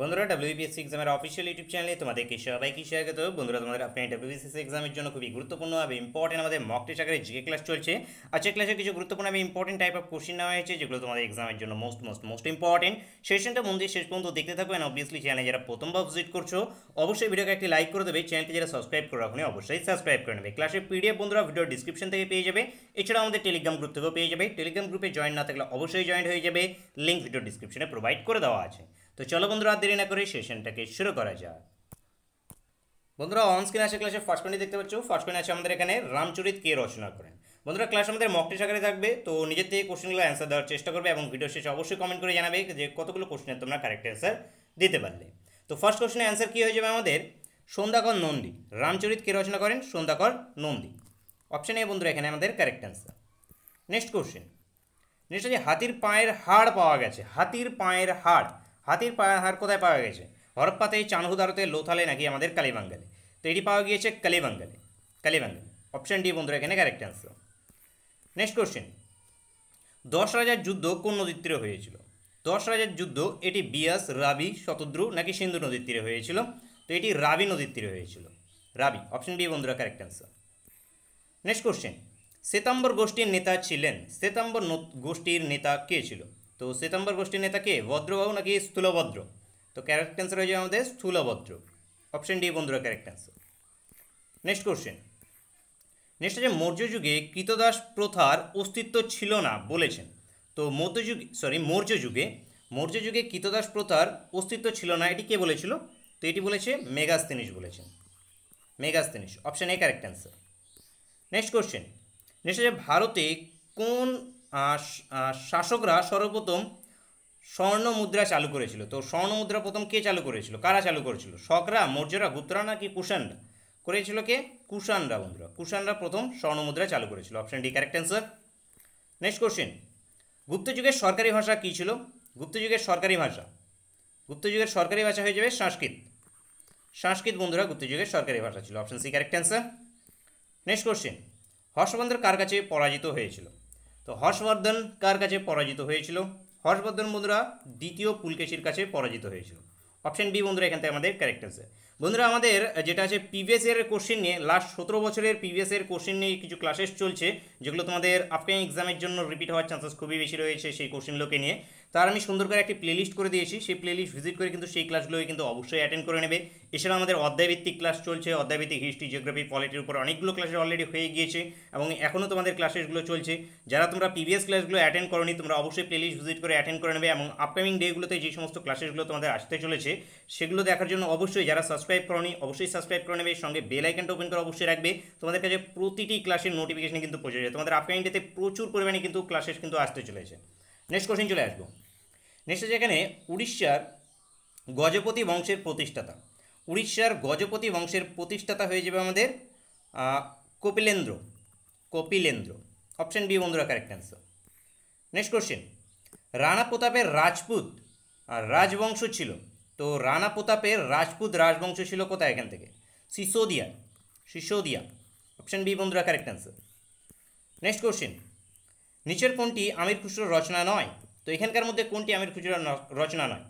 বন্ধুরা ডাব্লিউবিএসসি এক্সামের official YouTube চ্যানেলে তোমাদেরকে সবাইকে স্বাগত বন্ধুরা তোমাদের আপনার ডাব্লিউবিএসসি এক্সামের জন্য খুবই গুরুত্বপূর্ণ হবে ইম্পর্টেন্ট আমাদের মক টেস্ট আকারে জিকে ক্লাস চলছে আজকে ক্লাসে কিছু গুরুত্বপূর্ণ আমি ইম্পর্টেন্ট টাইপ অফ কোশ্চিন নেওয়া হয়েছে যেগুলো তোমাদের এক্সামের জন্য মোস্ট মোস্ট মোস্ট ইম্পর্টেন্ট সেশনটা মন দিয়ে শেষ পর্যন্ত দেখতে থাকো অ্যান্ড অবভিয়াসলি চ্যানেলে যারা প্রথমবার ভিজিট করছো অবশ্যই ভিডিওকে একটি লাইক করে দেবে চ্যানেলটি যারা সাবস্ক্রাইব করে রাখুন অবশ্যই সাবস্ক্রাইব করে নেবে ক্লাসের পিডিএফ বন্ধুরা ভিডিও ডিসক্রিপশন থেকে পেয়ে যাবে এছাড়াও আমাদের টেলিগ্রাম গ্রুপ থেকেও পেয়ে যাবে টেলিগ্রাম গ্রুপে জয়েন না থাকলে অবশ্যই জয়েন হয়ে যাবে লিঙ্ক ভিডিও ডিসক্রিপশনে প্রোভাইড করে দেওয়া আছে তো চলো বন্ধুরা আর দেরি না করে সেশনটাকে শুরু করা যাক বন্ধুরা অন স্ক্রিন আসে ক্লাসে ফার্স্ট পয়েন্টে দেখতে পাচ্ছ ফার্স্ট পয়েন্ট আছে আমাদের এখানে রামচরিত কে রচনা করেন বন্ধুরা ক্লাস আমাদের মকটি টেস্ট থাকবে তো নিজের থেকে কোশ্চেনগুলো অ্যান্সার দেওয়ার চেষ্টা করবে এবং ভিডিও শেষে অবশ্যই কমেন্ট করে জানাবে যে কতগুলো কোশ্চেনের তোমরা কারেক্ট অ্যান্সার দিতে পারলে তো ফার্স্ট কোশ্চেনের অ্যান্সার কী হয়ে যাবে আমাদের সন্ধ্যাকর নন্দী রামচরিত কে রচনা করেন সন্ধ্যাকর নন্দী অপশান এ বন্ধুরা এখানে আমাদের correct answer next question next হচ্ছে হাতির পায়ের হাড় পাওয়া গেছে হাতির পায়ের হাড় হাতির পায়ের হার কোথায় পাওয়া গেছে হরপ্পাতে চানহুদারতে লোথালে নাকি আমাদের কালীবাঙ্গালে তো এটি পাওয়া গিয়েছে কালীবাঙ্গালে কালীবাঙ্গালে অপশান ডি বন্ধুরা এখানে কারেক্ট অ্যান্সার নেক্সট কোশ্চেন দশ রাজার যুদ্ধ কোন নদীর তীরে হয়েছিল দশ রাজার যুদ্ধ এটি বিয়াস রাবি শতদ্রু নাকি সিন্ধু নদীর তীরে হয়েছিল তো এটি রাবি নদীর তীরে হয়েছিল রাবি অপশন ডি বন্ধুরা correct answer next question Shvetambara গোষ্ঠীর নেতা ছিলেন শ্বেতাম্বর গোষ্ঠীর নেতা কে ছিল তো শ্বেতাম্বর গোষ্ঠীর নেতা কে ভদ্রবাহু নাকি স্থূলভদ্র তো ক্যারেক্ট অ্যান্সার হয়ে যাবে আমাদের স্থূলভদ্র অপশন ডি বন্ধুরা correct answer next question next আছে মৌর্য যুগে কৃতদাস প্রথার অস্তিত্ব ছিল না বলেছেন তো মধ্যযুগ সরি মৌর্য যুগে মৌর্য যুগে কৃতদাস প্রথার অস্তিত্ব ছিল না এটি কে বলেছিল তো এটি বলেছে মেগাস্তিনিস বলেছেন Megasthenes option A correct answer next question next আছে ভারতে কোন শাসকরা সর্বপ্রথম স্বর্ণ মুদ্রা চালু করেছিল তো স্বর্ণ মুদ্রা প্রথম কে চালু করেছিল কারা চালু করেছিল শকরা মৌর্যরা গুত্রা নাকি কুষাণরা করেছিল কে কুষাণরা বন্ধুরা কুষাণরা প্রথম স্বর্ণ মুদ্রা চালু করেছিল option D correct answer next question গুপ্তযুগের সরকারি ভাষা কী ছিল গুপ্তযুগের সরকারি ভাষা গুপ্তযুগের সরকারি ভাষা হয়ে যাবে সংস্কৃত সংস্কৃত বন্ধুরা গুপ্তযুগের সরকারি ভাষা ছিল option C correct answer next question হর্ষবন্ধর কার কাছে পরাজিত হয়েছিল তো হর্ষবর্ধন কার কাছে পরাজিত হয়েছিল হর্ষবর্ধন বন্ধুরা দ্বিতীয় পুলকেশির কাছে পরাজিত হয়েছিল অপশন বি বন্ধুরা এখান থেকে আমাদের ক্যারেক্টার আছে বন্ধুরা আমাদের যেটা আছে পিভিএস এর কোশ্চেন নিয়ে লাস্ট সতেরো বছরের পিভিএস এর কোশ্চেন নিয়ে কিছু ক্লাসেস চলছে যেগুলো তোমাদের আপকামিং এক্সামের জন্য রিপিট হওয়ার চান্সেস খুবই বেশি রয়েছে সেই কোশ্চেনগুলোকে নিয়ে তার আমি সুন্দর করে একটি প্লেলিস্ট করে দিয়েছি সেই প্লেলিস্ট ভিজিট করে কিন্তু সেই ক্লাসগুলোকে কিন্তু অবশ্যই অ্যাটেন্ড করে নেবে এছাড়া আমাদের অধ্যায়ভিত্তিক ক্লাস চলছে অধ্যায়ভিত্তিক হিস্ট্রি জিওগ্রাফি পলিটির উপর অনেকগুলো ক্লাসের অলরেডি হয়ে গিয়েছে এবং এখনও তোমাদের ক্লাসেসগুলো চলছে যারা তোমরা পিভিএস ক্লাসগুলো অ্যাটেন্ড করোনি তোমরা অবশ্যই প্লেলিস্ট ভিজিট করে অ্যাটেন্ড করে নেবে এবং আপকামিং ডেগুলোতে যে সমস্ত ক্লাসেসগুলো তোমাদের আসতে চলেছে সেগুলো দেখার জন্য অবশ্যই যারা সাবস্ক্রাইব করনি অবশ্যই সাবস্ক্রাইব করে নেবে সঙ্গে বেল আইকনটা ওপেন করে অবশ্যই রাখবে তোমাদের কাছে প্রতিটি ক্লাসের নোটিফিকেশন কিন্তু পৌঁছে যায় তোমাদের আপকামিং ডেতে প্রচুর পরিমাণে কিন্তু ক্লাসেস কিন্তু আসতে চলেছে নেক্সট কোশ্চেন চলে আসবো নেক্সট যেখানে উড়িষ্যার গজপতি বংশের প্রতিষ্ঠাতা উড়িষ্যার গজপতি বংশের প্রতিষ্ঠাতা হয়ে যাবে আমাদের কপিলেন্দ্র কপিলেন্দ্র অপশন বি বন্ধুরা correct answer next question Rana প্রতাপের রাজপুত রাজবংশ ছিল তো রানা প্রতাপের রাজপুত রাজবংশ ছিল কোথায় এখান থেকে সিসোদিয়া সিসোদিয়া অপশান বি বন্ধুরা কারেক্ট অ্যান্সার নেক্সট কোশ্চেন নিচের কোনটি আমির খুচরোর রচনা নয় তো এখানকার মধ্যে কোনটি আমির খুচরোর রচনা নয়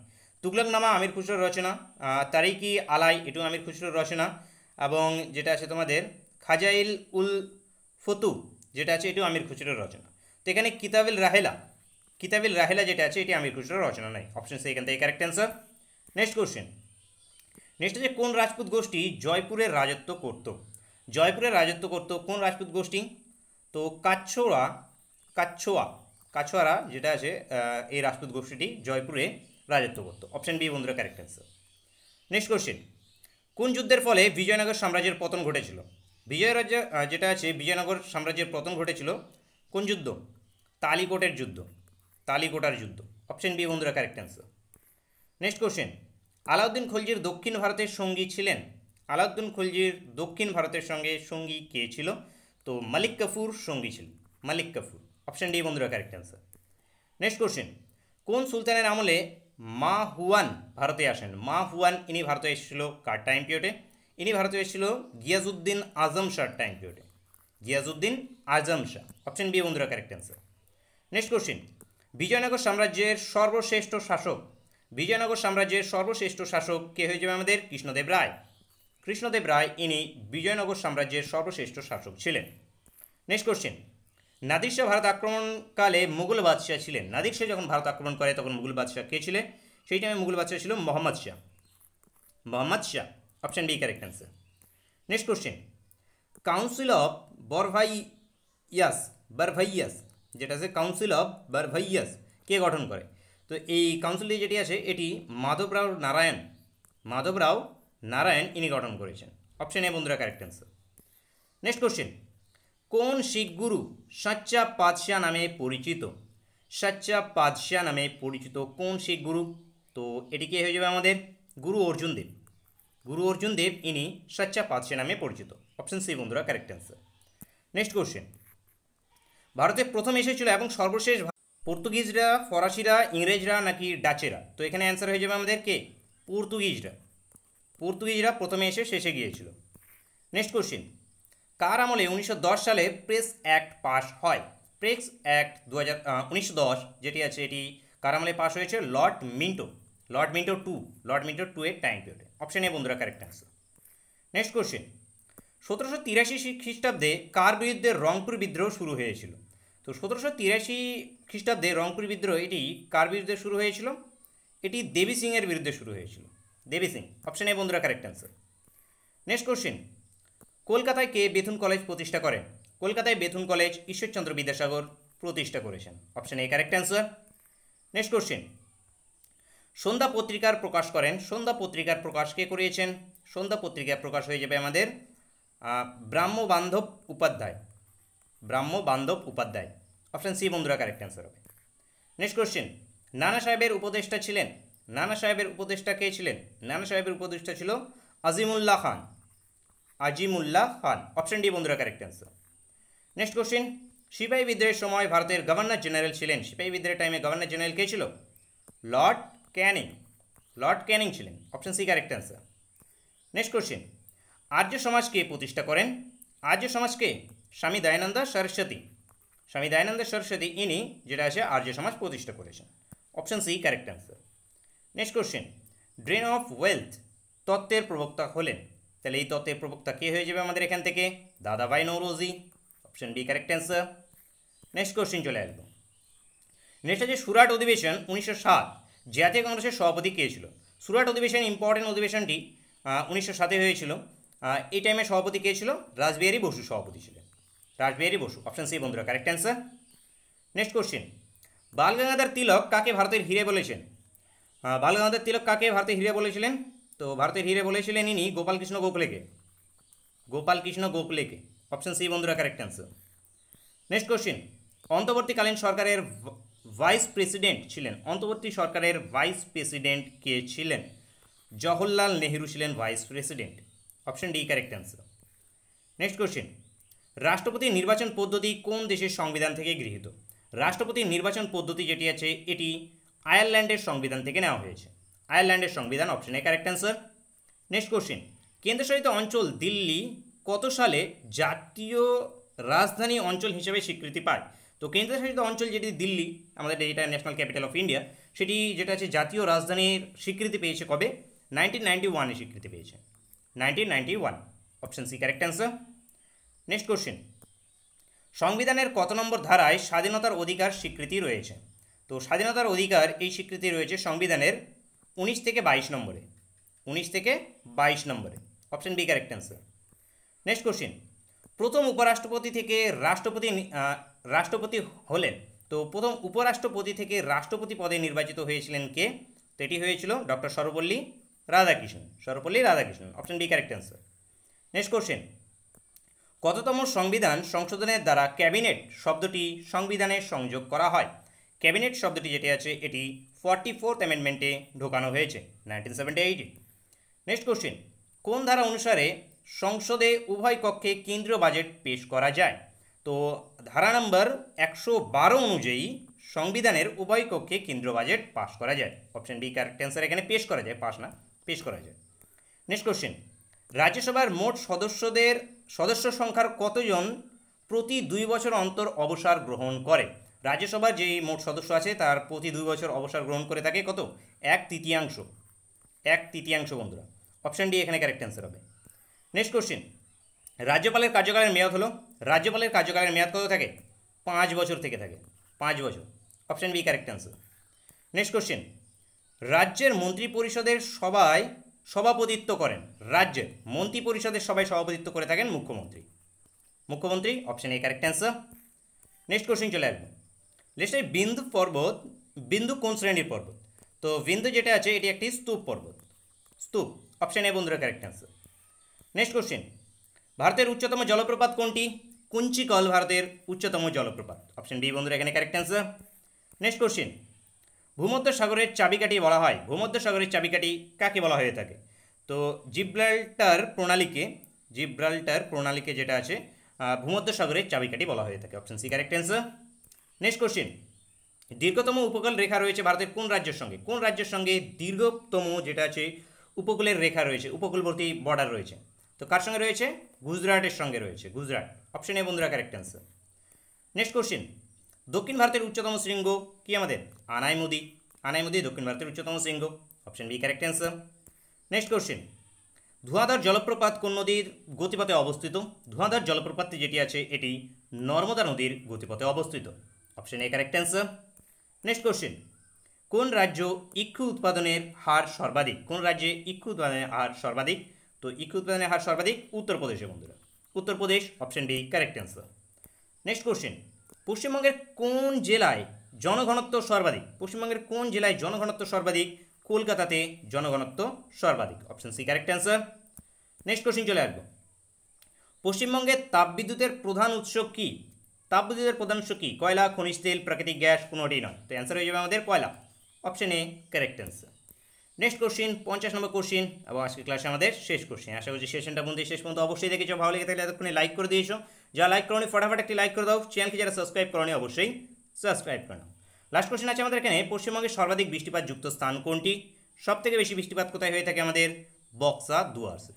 নামা আমির খুচরোর রচনা তারিকি আলাই এটু আমির খুচরোর রচনা এবং যেটা আছে তোমাদের খাজাইল উল ফতু যেটা আছে এটিও আমির খুচরোর রচনা তো এখানে কিতাবিল রাহেলা কিতাবিল রাহেলা যেটা আছে এটি আমির খুচরোর রচনা নয় অপশন সি এখান থেকে correct answer next question next হচ্ছে কোন রাজপুত গোষ্ঠী জয়পুরের রাজত্ব করত জয়পুরের রাজত্ব করত কোন রাজপুত গোষ্ঠী তো কাচ্ছোড়া কাচ্ছোয়া কাছোয়ারা যেটা আছে এই রাজপুত গোষ্ঠীটি জয়পুরে রাজত্ব করত অপশান বি বন্ধুরা কারেক্ট অ্যান্সার নেক্সট কোশ্চেন কোন যুদ্ধের ফলে বিজয়নগর সাম্রাজ্যের পতন ঘটেছিল বিজয়রাজ্য যেটা আছে বিজয়নগর সাম্রাজ্যের পতন ঘটেছিল কোন যুদ্ধ তালিকোটের যুদ্ধ তালিকোটার যুদ্ধ অপশান বি বন্ধুরা correct answer next question Alauddin খলজির দক্ষিণ ভারতের সঙ্গী ছিলেন আলাউদ্দিন খলজির দক্ষিণ ভারতের সঙ্গে সঙ্গী কে ছিল তো মালিক কাফুর সঙ্গী ছিল মালিক কাফুর অপশান ডি বন্ধুরা কারেক্ট অ্যান্সার নেক্সট কোশ্চেন কোন সুলতানের আমলে মা হুয়ান ভারতে আসেন মা হুয়ান ইনি ভারতে এসেছিল কার টাইম পিরিয়ডে ইনি ভারতে এসেছিল গিয়াজুদ্দিন আজম শাহ টাইম পিরিয়ডে গিয়াজুদ্দিন আজম শাহ অপশন বি বন্ধুরা correct answer next question Vijayanagara সাম্রাজ্যের সর্বশ্রেষ্ঠ শাসক বিজয়নগর সাম্রাজ্যের সর্বশ্রেষ্ঠ শাসক কে হয়ে যাবে আমাদের কৃষ্ণদেব রায় কৃষ্ণদেব রায় ইনি বিজয়নগর সাম্রাজ্যের সর্বশ্রেষ্ঠ শাসক ছিলেন নেক্সট কোশ্চেন নাদির শাহ ভারত আক্রমণকালে মুঘল বাদশাহ ছিলেন নাদির শাহ যখন ভারত আক্রমণ করে তখন মুঘল বাদশাহ কে ছিলেন সেই টাইমে মুঘল বাদশাহ ছিল Mohammad Shah Mohammad Shah option B correct answer next question council of Barbhais Barbhais যেটা আছে কাউন্সিল অফ বরভাইয়াস কে গঠন করে তো এই কাউন্সিল যেটি আছে এটি মাধবরাও নারায়ণ মাধবরাও নারায়ণ ইনি গঠন করেছেন অপশন এ বন্ধুরা কারেক্ট অ্যান্সার নেক্সট কোশ্চেন কোন শিখ গুরু সাচ্চা পাদশাহ নামে পরিচিত সাচ্চা পাদশাহ নামে পরিচিত কোন শিখ গুরু তো এটি কে হয়ে যাবে আমাদের গুরু অর্জুন দেব গুরু অর্জুন দেব ইনি সাচ্চা পাদশাহ নামে পরিচিত অপশন সি বন্ধুরা কারেক্ট অ্যান্সার নেক্সট কোশ্চেন ভারতে প্রথম এসেছিল এবং সর্বশেষ পর্তুগিজরা ফরাসিরা ইংরেজরা নাকি ডাচেরা তো এখানে অ্যান্সার হয়ে যাবে আমাদের কে পর্তুগিজরা পর্তুগিজরা প্রথমে এসে শেষে গিয়েছিল নেক্সট কোশ্চিন কার আমলে উনিশশো সালে প্রেস অ্যাক্ট পাশ হয় প্রেস অ্যাক্ট দু হাজার যেটি আছে এটি কার আমলে পাশ হয়েছে lord Minto lord Minto two lord Minto two এর টাইম পিরিয়ডে অপশন এ বন্ধুরা কারেক্ট অ্যান্সার নেক্সট কোশ্চেন সতেরোশো তিরাশি খ্রিস্টাব্দে কার বিরুদ্ধে রংপুর বিদ্রোহ শুরু হয়েছিল তো সতেরোশো তিরাশি খ্রিস্টাব্দে রংপুর বিদ্রোহ এটি কার বিরুদ্ধে শুরু হয়েছিল এটি দেবী সিংয়ের বিরুদ্ধে শুরু হয়েছিল দেবী সিং অপশান এ বন্ধুরা কারেক্ট অ্যান্সার নেক্সট কোশ্চিন কলকাতায় কে বেথুন কলেজ প্রতিষ্ঠা করেন কলকাতায় বেথুন কলেজ ঈশ্বরচন্দ্র বিদ্যাসাগর প্রতিষ্ঠা করেছেন option A correct answer next question Sandhya পত্রিকার প্রকাশ করেন সন্ধ্যা পত্রিকার প্রকাশ কে করিয়েছেন সন্ধ্যা পত্রিকায় প্রকাশ হয়ে যাবে আমাদের ব্রাহ্মবান্ধব উপাধ্যায় ব্রাহ্ম বান্ধব উপাধ্যায় অপশান সি বন্ধুরা কারেক্ট অ্যান্সার হবে নেক্সট কোশ্চেন নানা সাহেবের উপদেষ্টা ছিলেন নানা সাহেবের উপদেষ্টা কে ছিলেন নানা সাহেবের উপদেষ্টা ছিল আজিমুল্লাহ খান আজিমুল্লাহ খান অপশান ডি বন্ধুরা কারেক্ট অ্যান্সার নেক্সট কোশ্চেন সিপাহী বিদ্রোহের সময় ভারতের গভর্নর জেনারেল ছিলেন সিপাহী বিদ্রোহের টাইমে গভর্নর জেনারেল কে ছিল লর্ড ক্যানিং লর্ড ক্যানিং ছিলেন option C correct answer next question Arya সমাজকে প্রতিষ্ঠা করেন আর্য সমাজকে স্বামী দয়ানন্দ সরস্বতী স্বামী দয়ানন্দ সরস্বতী ইনি যেটা আছে আর্য সমাজ প্রতিষ্ঠা করেছেন option C correct answer next question drain of wealth তত্ত্বের প্রবক্তা হলেন তাহলে এই তত্ত্বের প্রবক্তা কে হয়ে যাবে আমাদের এখান থেকে Dadabhai Naoroji option B correct answer next question চলে আসবো নেক্সট আছে সুরাট অধিবেশন উনিশশো সাত জাতীয় কংগ্রেসের সভাপতি কে ছিল সুরাট অধিবেশন ইম্পর্টেন্ট অধিবেশনটি উনিশশো সাতে হয়েছিল এই টাইমে সভাপতি কে ছিল রাসবিহারী বসু সভাপতি ছিলেন রাসবিহারী বসু অপশান সি বন্ধুরা correct answer next question Balgangadhar Tilak কাকে ভারতের হিরে বলেছেন বালগঙ্গাধর তিলক কাকে ভারতের হিরে বলেছিলেন তো ভারতের হিরে বলেছিলেন ইনি গোপালকৃষ্ণ গোখলেকে গোপালকৃষ্ণ গোখলেকে অপশান সি বন্ধুরা কারেক্ট অ্যান্সার নেক্সট কোশ্চেন অন্তর্বর্তীকালীন সরকারের ভাইস প্রেসিডেন্ট ছিলেন অন্তর্বর্তী সরকারের ভাইস প্রেসিডেন্ট কে ছিলেন জওহরলাল নেহেরু ছিলেন vice president option D correct answer next question রাষ্ট্রপতি নির্বাচন পদ্ধতি কোন দেশের সংবিধান থেকে গৃহীত রাষ্ট্রপতির নির্বাচন পদ্ধতি যেটি আছে এটি আয়ারল্যান্ডের সংবিধান থেকে নেওয়া হয়েছে আয়ারল্যান্ডের সংবিধান অপশনে কারেক্ট অ্যান্সার নেক্সট কোশ্চেন কেন্দ্রশাসিত অঞ্চল দিল্লি কত সালে জাতীয় রাজধানী অঞ্চল হিসেবে স্বীকৃতি পায় তো কেন্দ্রশাসিত অঞ্চল যেটি দিল্লি আমাদের এটা ন্যাশনাল ক্যাপিটাল অফ ইন্ডিয়া সেটি যেটা আছে জাতীয় রাজধানীর স্বীকৃতি পেয়েছে কবে নাইনটিন নাইনটি স্বীকৃতি পেয়েছে nineteen ninety one option C correct answer next question সংবিধানের কত নম্বর ধারায় স্বাধীনতার অধিকার স্বীকৃতি রয়েছে তো স্বাধীনতার অধিকার এই স্বীকৃতি রয়েছে সংবিধানের উনিশ থেকে বাইশ নম্বরে উনিশ থেকে বাইশ নম্বরে option B correct answer next question প্রথম উপরাষ্ট্রপতি থেকে রাষ্ট্রপতি রাষ্ট্রপতি হলেন তো প্রথম উপরাষ্ট্রপতি থেকে রাষ্ট্রপতি পদে নির্বাচিত হয়েছিলেন কে তো এটি হয়েছিল doctor Sarvepalli Radhakrishnan Sarvepalli Radhakrishnan option D correct answer next question কততম সংবিধান সংশোধনের দ্বারা ক্যাবিনেট শব্দটি সংবিধানে সংযোগ করা হয় ক্যাবিনেট শব্দটি যেটি আছে এটি ফর্টি ফোর্থ অ্যামেন্ডমেন্টে ঢোকানো হয়েছে নাইনটিন সেভেন্টি এইটে নেক্সট কোশ্চেন কোন ধারা অনুসারে সংসদে উভয় কক্ষে কেন্দ্রীয় বাজেট পেশ করা যায় তো ধারা নম্বর একশো বারো অনুযায়ী সংবিধানের উভয় কক্ষে কেন্দ্র বাজেট পাশ করা যায় অপশন ডি কারেক্ট অ্যান্সার এখানে পেশ করা যায় পাশ না পেশ করা যায় নেক্সট কোশ্চেন রাজ্যসভার মোট সদস্যদের সদস্য সংখ্যার কতজন প্রতি দুই বছর অন্তর অবসর গ্রহণ করে রাজ্যসভার যে মোট সদস্য আছে তার প্রতি দুই বছর অবসর গ্রহণ করে থাকে কত এক তৃতীয়াংশ এক তৃতীয়াংশ বন্ধুরা অপশান ডি এখানে কারেক্ট অ্যান্সার হবে নেক্সট কোশ্চিন রাজ্যপালের কার্যকালের মেয়াদ হলো রাজ্যপালের কার্যকালের মেয়াদ কত থাকে পাঁচ বছর থেকে থাকে পাঁচ বছর option B correct answer next question রাজ্যের মন্ত্রিপরিষদের সবাই সভাপতিত্ব করেন রাজ্যের মন্ত্রী পরিষদের সবাই সভাপতিত্ব করে থাকেন মুখ্যমন্ত্রী মুখ্যমন্ত্রী option A correct answer next question চলে আসবো নেক্সট বিন্দু পর্বত বিন্দু কোন শ্রেণীর পর্বত তো বিন্দু যেটা আছে এটি একটি স্তূপ পর্বত স্তূপ অপশন এ বন্ধুরা কারেক্ট অ্যান্সার নেক্সট কোশ্চেন ভারতের উচ্চতম জলপ্রপাত কোনটি কুঞ্চিকল ভারতের উচ্চতম জলপ্রপাত অপশন বি বন্ধুরা এখানে কারেক্ট অ্যান্সার নেক্সট কোশ্চেন ভূমধ্য সাগরের চাবিকাঠি বলা হয় ভূমধ্য সাগরের চাবিকাঠি কাকে বলা হয়ে থাকে তো জিব্রাল্টার প্রণালীকে জিব্রাল্টার প্রণালীকে যেটা আছে ভূমধ্য সাগরের চাবিকাঠি বলা হয়ে থাকে option C correct answer next question দীর্ঘতম উপকূল রেখা রয়েছে ভারতের কোন রাজ্যের সঙ্গে কোন রাজ্যের সঙ্গে দীর্ঘতম যেটা আছে উপকূলের রেখা রয়েছে উপকূলবর্তী বর্ডার রয়েছে তো কার সঙ্গে রয়েছে গুজরাটের সঙ্গে রয়েছে গুজরাট অপশন এ বন্ধুরা কারেক্ট অ্যান্সার নেক্সট কোশ্চেন দক্ষিণ ভারতের উচ্চতম শৃঙ্গ কি আমাদের আনাইমুদি আনাইমুদি দক্ষিণ ভারতের উচ্চতম শৃঙ্গ option B correct answer next question Dhuandhar জলপ্রপাত কোন নদীর গতিপথে অবস্থিত ধোঁয়াধার জলপ্রপাতটি যেটি আছে এটি নর্মদা নদীর গতিপথে অবস্থিত option A correct answer next question কোন রাজ্য ইক্ষু উৎপাদনের হার সর্বাধিক কোন রাজ্যে ইক্ষু উৎপাদনের হার সর্বাধিক তো ইক্ষু উৎপাদনের হার সর্বাধিক উত্তরপ্রদেশে বন্ধুরা Uttar Pradesh option B correct answer next question পশ্চিমবঙ্গের কোন জেলায় জনঘনত্ব সর্বাধিক পশ্চিমবঙ্গের কোন জেলায় জনঘনত্ব সর্বাধিক কলকাতাতে জনঘনত্ব সর্বাধিক option C correct answer next question চলে আসবো পশ্চিমবঙ্গে তাপবিদ্যুতের প্রধান উৎস কী তাপবিদ্যুতের প্রধান উৎস কী কয়লা খনিজ তেল প্রাকৃতিক গ্যাস কোনোটি নয় তো অ্যান্সার হয়ে যাবে আমাদের কয়লা option A correct answer next question পঞ্চাশ নম্বর কোশ্চিন এবং আজকে ক্লাসে আমাদের শেষ কোশ্চিন আশা করছি সেশনটা বন্ধু শেষ পর্যন্ত অবশ্যই দেখেছো ভালো লেগে থাকলে এতক্ষণে লাইক করে দিয়েছো যারা লাইক করি ফটাফট একটি লাইক করে দাও চ্যানেলকে যারা সাবস্ক্রাইব করি অবশ্যই সাবস্ক্রাইব করে নাও লাস্ট কোশ্চেন আছে আমাদের এখানে পশ্চিমবঙ্গের সর্বাধিক বৃষ্টিপাত যুক্ত স্থান কোনটি সব থেকে বেশি বৃষ্টিপাত কোথায় হয়ে থাকে আমাদের বক্সা দুয়ার্সে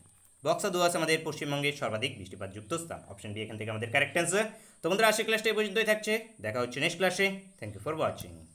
বক্সা দুয়ার্স আমাদের পশ্চিমবঙ্গের সর্বাধিক বৃষ্টিপাত যুক্ত স্থান অপশন বি এখান থেকে আমাদের কারেক্ট অ্যান্সার তো বন্ধুরা আজকের ক্লাসটা এই পর্যন্তই থাকছে দেখা হচ্ছে নেক্সট ক্লাসে থ্যাংক ইউ ফর ওয়াচিং